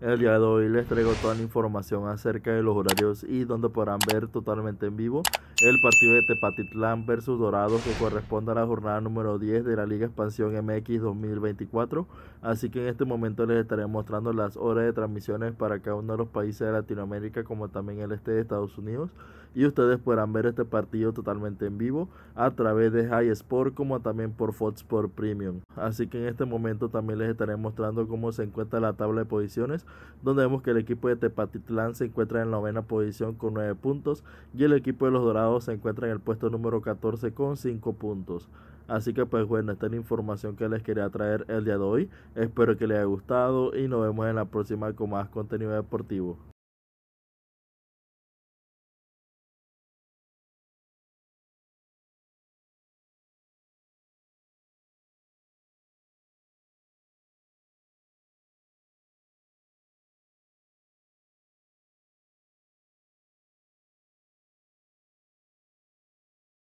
El día de hoy les traigo toda la información acerca de los horarios y donde podrán ver totalmente en vivo el partido de Tepatitlán versus Dorados que corresponde a la jornada número 10 de la Liga Expansión MX 2024. Así que en este momento les estaré mostrando las horas de transmisiones para cada uno de los países de Latinoamérica como también el este de Estados Unidos y ustedes podrán ver este partido totalmente en vivo a través de High Sport como también por Fox Premium. Así que en este momento también les estaré mostrando cómo se encuentra la tabla de posiciones, donde vemos que el equipo de Tepatitlán se encuentra en la novena posición con 9 puntos y el equipo de los Dorados se encuentra en el puesto número 14 con 5 puntos. Así que pues bueno, esta es la información que les quería traer el día de hoy. Espero que les haya gustado y nos vemos en la próxima con más contenido deportivo.